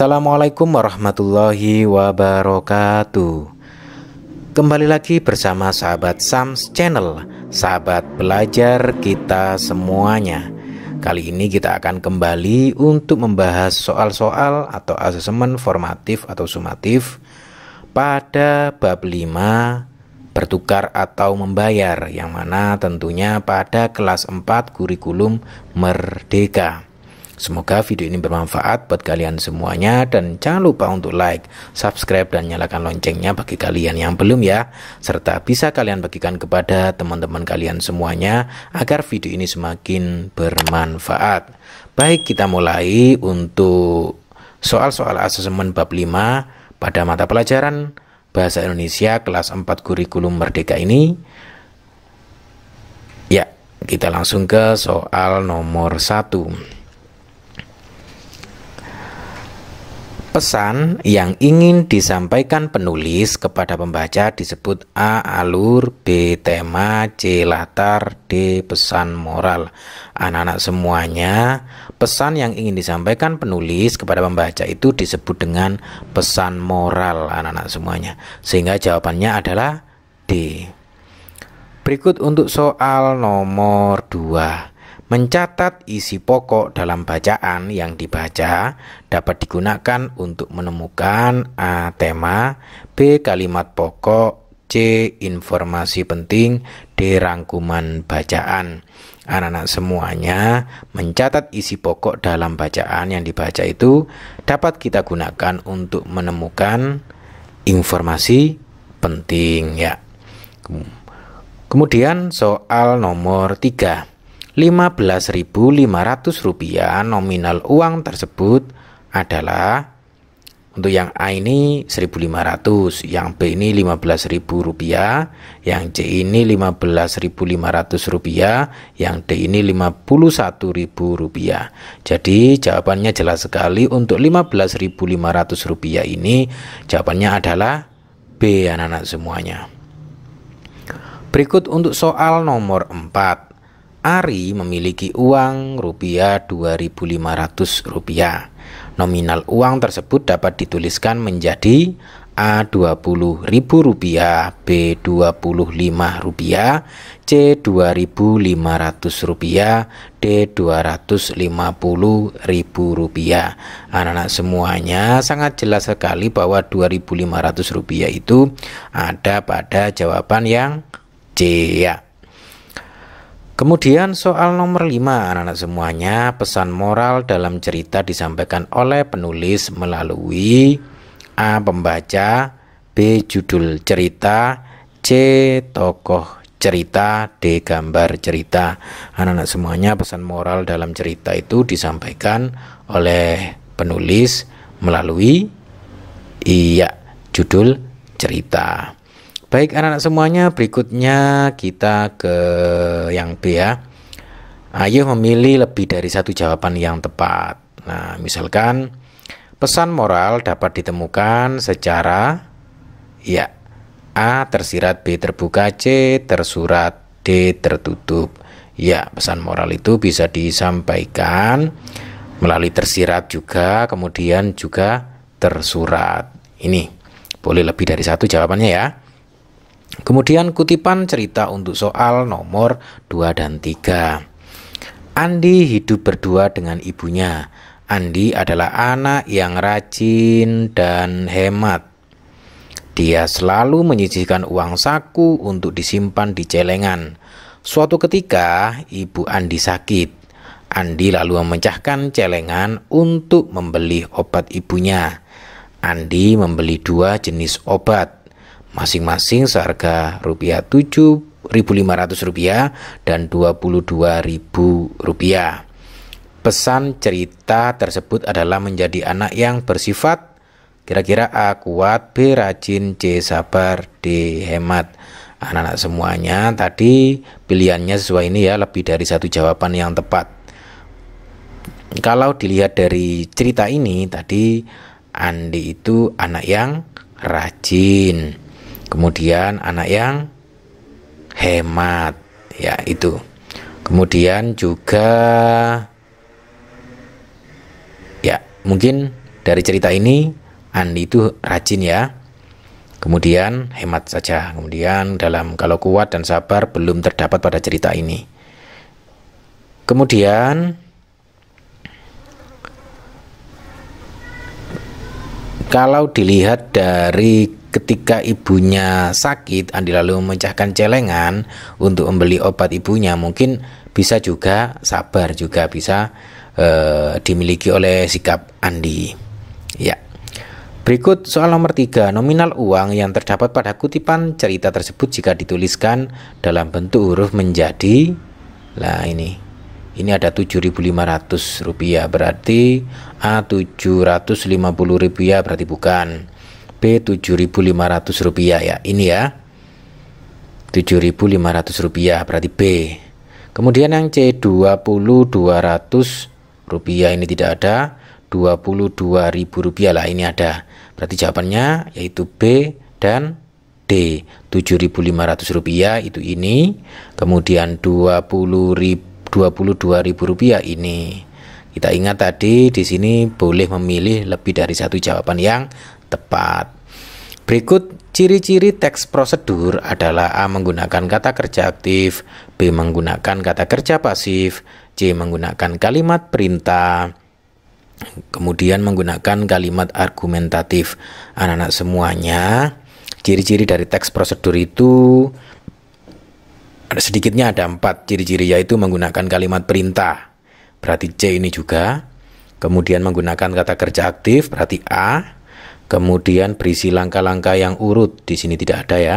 Assalamualaikum warahmatullahi wabarakatuh Kembali lagi bersama sahabat Sams Channel Sahabat belajar kita semuanya Kali ini kita akan kembali untuk membahas soal-soal atau asesmen formatif atau sumatif Pada bab 5 bertukar atau membayar Yang mana tentunya pada kelas 4 kurikulum merdeka Semoga video ini bermanfaat buat kalian semuanya dan jangan lupa untuk like, subscribe dan nyalakan loncengnya bagi kalian yang belum ya serta bisa kalian bagikan kepada teman-teman kalian semuanya agar video ini semakin bermanfaat. Baik, kita mulai untuk soal-soal asesmen bab 5 pada mata pelajaran Bahasa Indonesia kelas 4 kurikulum Merdeka ini. Ya, kita langsung ke soal nomor 1. Pesan yang ingin disampaikan penulis kepada pembaca disebut A. Alur, B. Tema, C. Latar, D. Pesan moral Anak-anak semuanya, pesan yang ingin disampaikan penulis kepada pembaca itu disebut dengan pesan moral anak-anak semuanya Sehingga jawabannya adalah D Berikut untuk soal nomor 2 Mencatat isi pokok dalam bacaan yang dibaca dapat digunakan untuk menemukan A. tema, B. kalimat pokok, C. Informasi penting D. Rangkuman bacaan Anak-anak semuanya mencatat isi pokok dalam bacaan yang dibaca itu dapat kita gunakan untuk menemukan informasi penting ya. Kemudian soal nomor tiga. Rp15.500 nominal uang tersebut adalah untuk yang A ini 1500, yang B ini 15000 rupiah, yang C ini 15500 rupiah, yang D ini 51000 rupiah. Jadi jawabannya jelas sekali untuk 15500 rupiah ini jawabannya adalah B anak-anak semuanya. Berikut untuk soal nomor 4. Ari memiliki uang rupiah 2.500 rupiah. Nominal uang tersebut dapat dituliskan menjadi A rp rupiah, b 25 rupiah, C2500, rupiah, D250.000. Anak-anak semuanya sangat jelas sekali bahwa 2.500 rupiah itu ada pada jawaban yang C ya. Kemudian soal nomor 5 anak-anak semuanya pesan moral dalam cerita disampaikan oleh penulis melalui A. Pembaca B. Judul cerita C. Tokoh cerita D. Gambar cerita Anak-anak semuanya pesan moral dalam cerita itu disampaikan oleh penulis melalui Iya judul cerita Baik anak-anak semuanya, berikutnya kita ke yang B ya. Ayo memilih lebih dari satu jawaban yang tepat. Nah, misalkan pesan moral dapat ditemukan secara ya A tersirat, B terbuka, C tersurat, D tertutup. Ya, pesan moral itu bisa disampaikan melalui tersirat juga, kemudian juga tersurat. Ini boleh lebih dari satu jawabannya ya. Kemudian kutipan cerita untuk soal nomor 2 dan 3. Andi hidup berdua dengan ibunya. Andi adalah anak yang rajin dan hemat. Dia selalu menyisihkan uang saku untuk disimpan di celengan. Suatu ketika, ibu Andi sakit. Andi lalu memecahkan celengan untuk membeli obat ibunya. Andi membeli dua jenis obat masing-masing seharga rupiah 7.500 rupiah dan dua 22.000 rupiah. Pesan cerita tersebut adalah menjadi anak yang bersifat kira-kira A kuat, B rajin, C sabar, D hemat. Anak-anak semuanya tadi pilihannya sesuai ini ya lebih dari satu jawaban yang tepat. Kalau dilihat dari cerita ini tadi Andi itu anak yang rajin Kemudian anak yang hemat, ya itu. Kemudian juga ya, mungkin dari cerita ini Andi itu rajin ya. Kemudian hemat saja. Kemudian dalam kalau kuat dan sabar belum terdapat pada cerita ini. Kemudian Kalau dilihat dari ketika ibunya sakit, Andi lalu memecahkan celengan untuk membeli obat ibunya, mungkin bisa juga sabar juga bisa e, dimiliki oleh sikap Andi. Ya. Berikut soal nomor 3, nominal uang yang terdapat pada kutipan cerita tersebut jika dituliskan dalam bentuk huruf menjadi lah ini ini ada 7.500 rupiah berarti A 750 rupiah berarti bukan B 7.500 rupiah ya ini ya 7.500 rupiah berarti B kemudian yang C 20.200 rupiah ini tidak ada 22.000 rupiah lah ini ada berarti jawabannya yaitu B dan D 7.500 rupiah itu ini kemudian 20.000 Rp22.000 ini. Kita ingat tadi di sini boleh memilih lebih dari satu jawaban yang tepat. Berikut ciri-ciri teks prosedur adalah A menggunakan kata kerja aktif, B menggunakan kata kerja pasif, C menggunakan kalimat perintah, kemudian menggunakan kalimat argumentatif. Anak-anak semuanya, ciri-ciri dari teks prosedur itu ada sedikitnya ada empat ciri-ciri yaitu menggunakan kalimat perintah berarti C ini juga kemudian menggunakan kata kerja aktif berarti A kemudian berisi langkah-langkah yang urut di sini tidak ada ya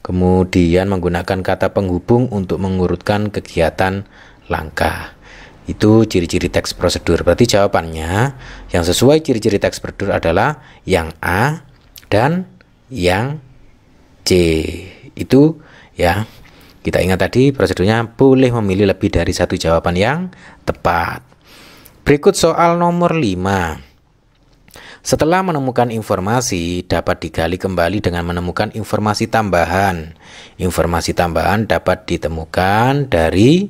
kemudian menggunakan kata penghubung untuk mengurutkan kegiatan langkah itu ciri-ciri teks prosedur berarti jawabannya yang sesuai ciri-ciri teks prosedur adalah yang A dan yang C itu ya kita ingat tadi prosedurnya boleh memilih lebih dari satu jawaban yang tepat. Berikut soal nomor 5. Setelah menemukan informasi, dapat digali kembali dengan menemukan informasi tambahan. Informasi tambahan dapat ditemukan dari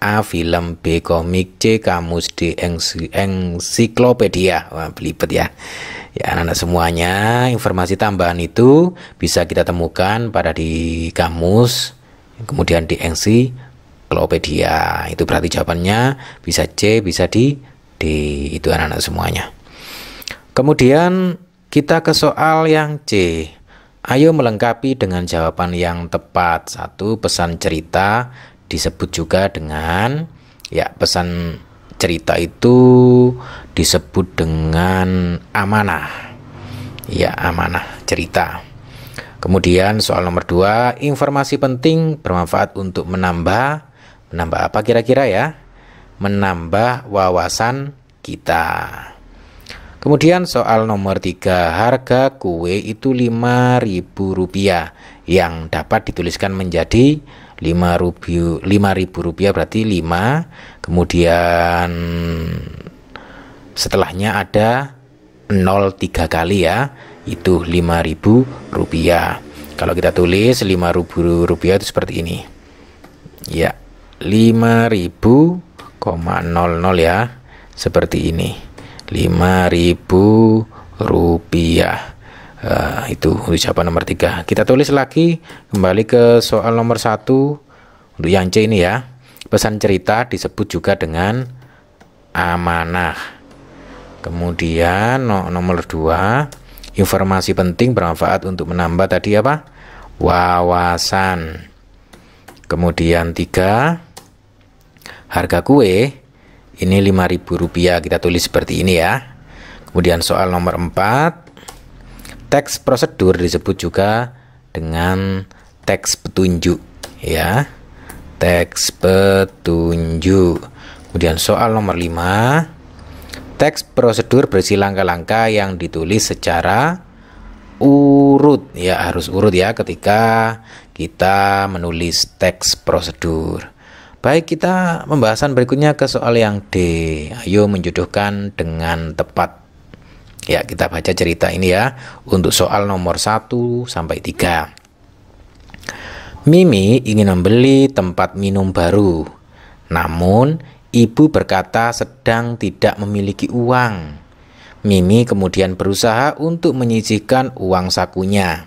A. Film B. Komik C. Kamus D. Ensiklopedia Wah, belibet ya Ya anak-anak semuanya, informasi tambahan itu bisa kita temukan pada di kamus Kemudian di ensiklopedia. Itu berarti jawabannya bisa C, bisa di D. Itu anak-anak semuanya. Kemudian kita ke soal yang C. Ayo melengkapi dengan jawaban yang tepat. Satu, pesan cerita disebut juga dengan ya pesan cerita itu disebut dengan amanah. Ya, amanah cerita. Kemudian soal nomor dua, informasi penting bermanfaat untuk menambah, menambah apa kira-kira ya? Menambah wawasan kita. Kemudian soal nomor tiga, harga kue itu Rp5.000 yang dapat dituliskan menjadi Rp5.000 rupiah berarti 5. Kemudian setelahnya ada 03 kali ya itu 5000 rupiah kalau kita tulis 5000 rupiah itu seperti ini ya 5000,00 ya seperti ini 5000 rupiah uh, itu untuk jawaban nomor 3 kita tulis lagi kembali ke soal nomor satu untuk yang C ini ya pesan cerita disebut juga dengan amanah kemudian no, nomor 2 Informasi penting bermanfaat untuk menambah tadi apa? Wawasan. Kemudian tiga, harga kue ini ribu rupiah kita tulis seperti ini ya. Kemudian soal nomor empat teks prosedur disebut juga dengan teks petunjuk ya. Teks petunjuk. Kemudian soal nomor lima. Teks prosedur berisi langkah-langkah yang ditulis secara urut ya harus urut ya ketika kita menulis teks prosedur. Baik kita pembahasan berikutnya ke soal yang D. Ayo menjodohkan dengan tepat. Ya, kita baca cerita ini ya untuk soal nomor 1 sampai 3. Mimi ingin membeli tempat minum baru. Namun Ibu berkata sedang tidak memiliki uang. Mimi kemudian berusaha untuk menyisihkan uang sakunya.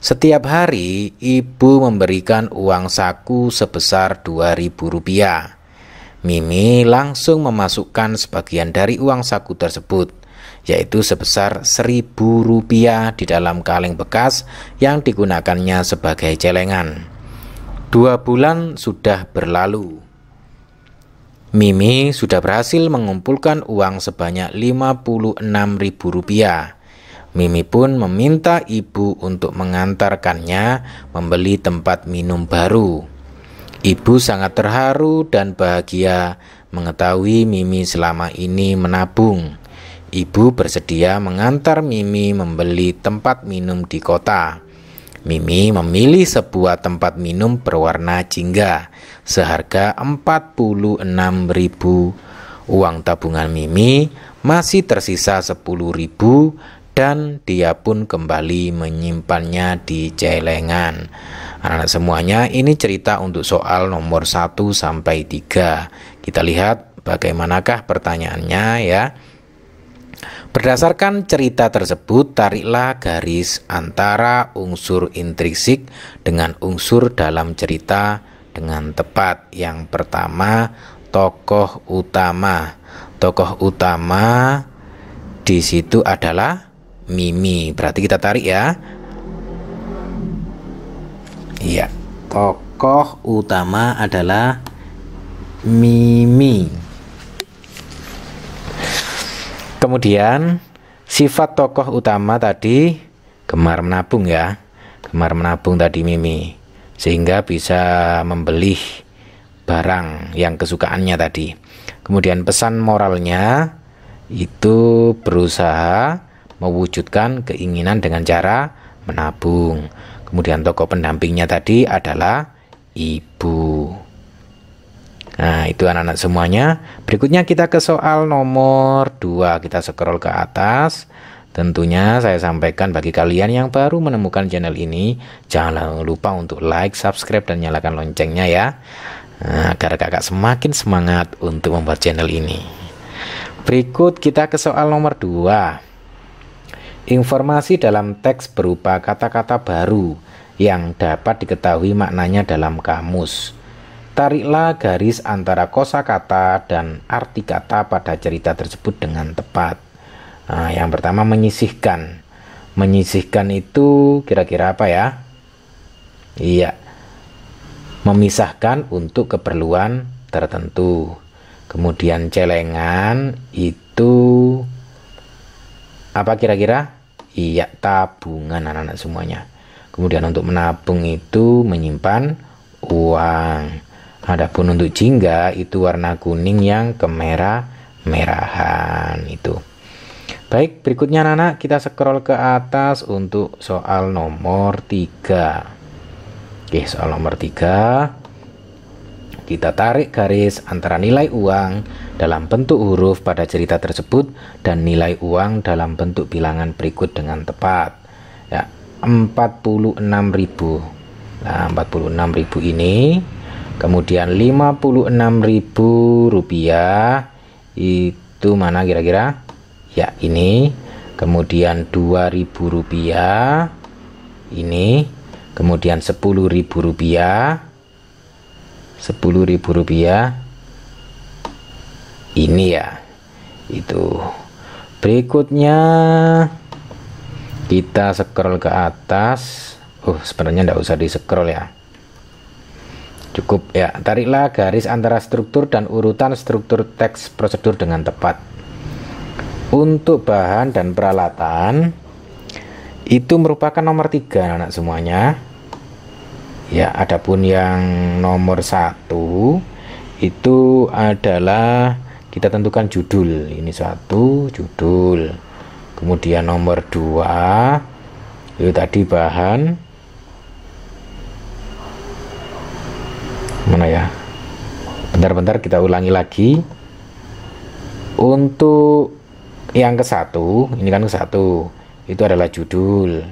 Setiap hari, ibu memberikan uang saku sebesar Rp2.000. Mimi langsung memasukkan sebagian dari uang saku tersebut, yaitu sebesar Rp1.000 di dalam kaleng bekas yang digunakannya sebagai celengan. Dua bulan sudah berlalu. Mimi sudah berhasil mengumpulkan uang sebanyak rp rupiah. Mimi pun meminta ibu untuk mengantarkannya membeli tempat minum baru. Ibu sangat terharu dan bahagia mengetahui Mimi selama ini menabung. Ibu bersedia mengantar Mimi membeli tempat minum di kota. Mimi memilih sebuah tempat minum berwarna jingga seharga 46.000. Uang tabungan Mimi masih tersisa 10.000 dan dia pun kembali menyimpannya di celengan. Anak-anak semuanya, ini cerita untuk soal nomor 1 sampai 3. Kita lihat bagaimanakah pertanyaannya ya. Berdasarkan cerita tersebut, tariklah garis antara unsur intrinsik dengan unsur dalam cerita dengan tepat. Yang pertama, tokoh utama. Tokoh utama di situ adalah Mimi. Berarti kita tarik ya. Iya, tokoh utama adalah Mimi. Kemudian sifat tokoh utama tadi gemar menabung ya. Gemar menabung tadi Mimi sehingga bisa membeli barang yang kesukaannya tadi. Kemudian pesan moralnya itu berusaha mewujudkan keinginan dengan cara menabung. Kemudian tokoh pendampingnya tadi adalah ibu. Nah, itu anak-anak semuanya. Berikutnya kita ke soal nomor 2. Kita scroll ke atas. Tentunya saya sampaikan bagi kalian yang baru menemukan channel ini, jangan lupa untuk like, subscribe, dan nyalakan loncengnya ya. Nah, agar kakak semakin semangat untuk membuat channel ini. Berikut kita ke soal nomor 2. Informasi dalam teks berupa kata-kata baru yang dapat diketahui maknanya dalam kamus. Tariklah garis antara kosakata dan arti kata pada cerita tersebut dengan tepat. Nah, yang pertama menyisihkan. Menyisihkan itu kira-kira apa ya? Iya. Memisahkan untuk keperluan tertentu. Kemudian celengan itu apa kira-kira? Iya, tabungan anak-anak semuanya. Kemudian untuk menabung itu menyimpan uang. Adapun untuk jingga itu warna kuning yang kemerah-merahan itu. Baik, berikutnya anak-anak kita scroll ke atas untuk soal nomor 3. Oke, soal nomor 3. Kita tarik garis antara nilai uang dalam bentuk huruf pada cerita tersebut dan nilai uang dalam bentuk bilangan berikut dengan tepat. Ya, 46.000. Nah, 46.000 ini kemudian 56.000 rupiah itu mana kira-kira ya ini kemudian 2.000 rupiah ini kemudian 10.000 rupiah 10.000 rupiah ini ya itu berikutnya kita scroll ke atas oh sebenarnya tidak usah di scroll ya Cukup ya, tariklah garis antara struktur dan urutan struktur teks prosedur dengan tepat. Untuk bahan dan peralatan itu merupakan nomor tiga anak semuanya. Ya, adapun yang nomor satu itu adalah kita tentukan judul. Ini satu judul. Kemudian nomor dua itu tadi bahan mana ya bentar-bentar kita ulangi lagi untuk yang ke satu ini kan ke satu itu adalah judul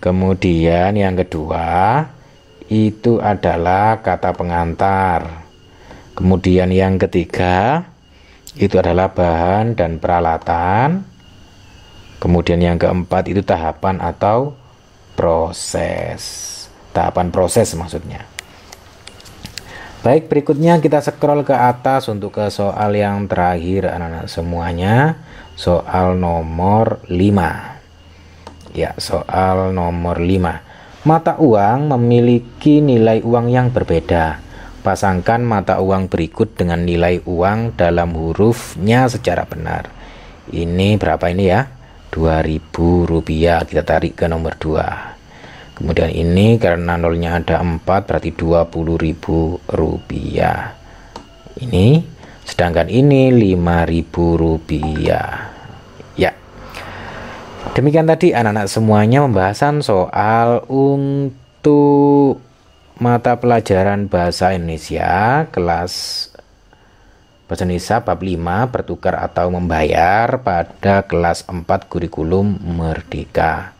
kemudian yang kedua itu adalah kata pengantar kemudian yang ketiga itu adalah bahan dan peralatan kemudian yang keempat itu tahapan atau proses tahapan proses maksudnya Baik, berikutnya kita scroll ke atas untuk ke soal yang terakhir anak-anak semuanya. Soal nomor 5. Ya, soal nomor 5. Mata uang memiliki nilai uang yang berbeda. Pasangkan mata uang berikut dengan nilai uang dalam hurufnya secara benar. Ini berapa ini ya? 2000 rupiah kita tarik ke nomor 2 kemudian ini karena nolnya ada 4 berarti 20.000 rupiah ini sedangkan ini 5.000 rupiah ya demikian tadi anak-anak semuanya pembahasan soal untuk mata pelajaran bahasa Indonesia kelas Bahasa Indonesia bab 5 bertukar atau membayar pada kelas 4 kurikulum Merdeka.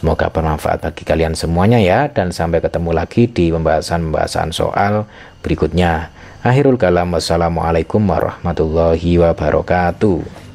Semoga bermanfaat bagi kalian semuanya ya dan sampai ketemu lagi di pembahasan-pembahasan soal berikutnya. Akhirul kalam wassalamualaikum warahmatullahi wabarakatuh.